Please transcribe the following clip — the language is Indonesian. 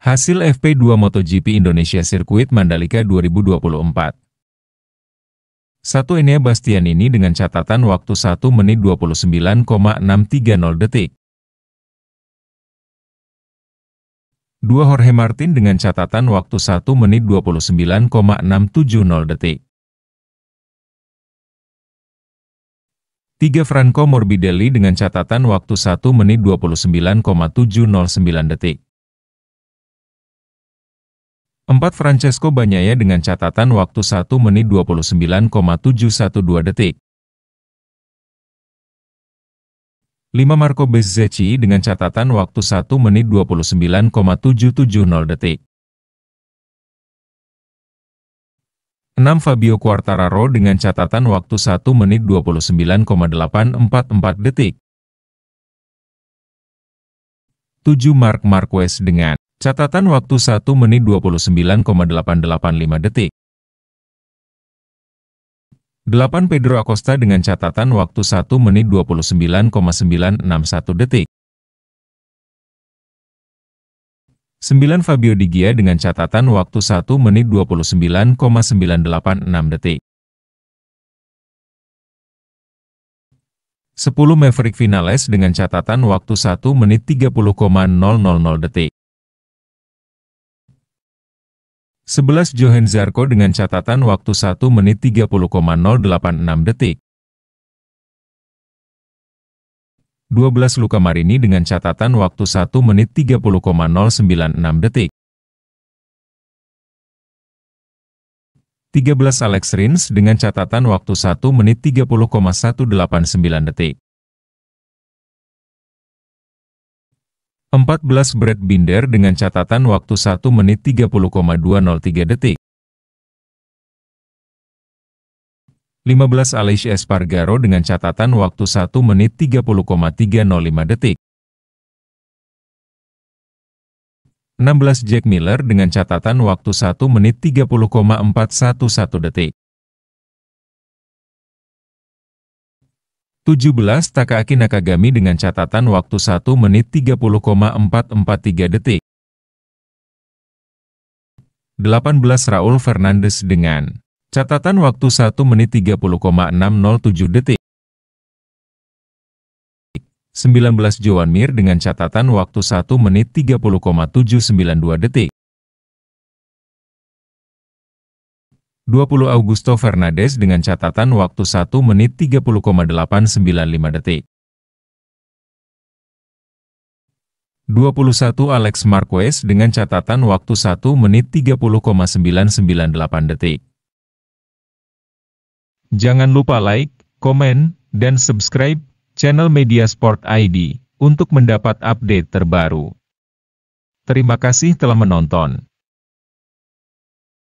Hasil FP2 MotoGP Indonesia Sirkuit Mandalika 2024 Satu Enea ini dengan catatan waktu 1 menit 29,630 detik. Dua Jorge Martin dengan catatan waktu 1 menit 29,670 detik. Tiga Franco Morbidelli dengan catatan waktu 1 menit 29,709 detik. 4. Francesco Banyaya dengan catatan waktu 1 menit 29,712 detik. 5. Marco Bezzecchi dengan catatan waktu 1 menit 29,770 detik. 6. Fabio Quartararo dengan catatan waktu 1 menit 29,844 detik. 7. Mark Marquez dengan Catatan waktu 1 menit 29,885 detik. 8 Pedro Acosta dengan catatan waktu 1 menit 29,961 detik. 9 Fabio Digia dengan catatan waktu 1 menit 29,986 detik. 10 Maverick Vinales dengan catatan waktu 1 menit 30,000 detik. 11 Johan Zarko dengan catatan waktu 1 menit 30,086 detik. 12 Luka Marini dengan catatan waktu 1 menit 30,096 detik. 13 Alex Rins dengan catatan waktu 1 menit 30,189 detik. 14 Brad Binder dengan catatan waktu 1 menit 30,203 detik. 15 Aleix Espargaro dengan catatan waktu 1 menit 30,305 detik. 16 Jack Miller dengan catatan waktu 1 menit 30,411 detik. 17 Takaaki Nakagami dengan catatan waktu 1 menit 30,443 detik. 18 Raul Fernandes dengan catatan waktu 1 menit 30,607 detik. 19 Joan Mir dengan catatan waktu 1 menit 30,792 detik. 20 Augusto Fernandes dengan catatan waktu 1 menit 30,895 detik. 21 Alex Marquez dengan catatan waktu 1 menit 30,998 detik. Jangan lupa like, komen, dan subscribe channel Media Sport ID untuk mendapat update terbaru. Terima kasih telah menonton.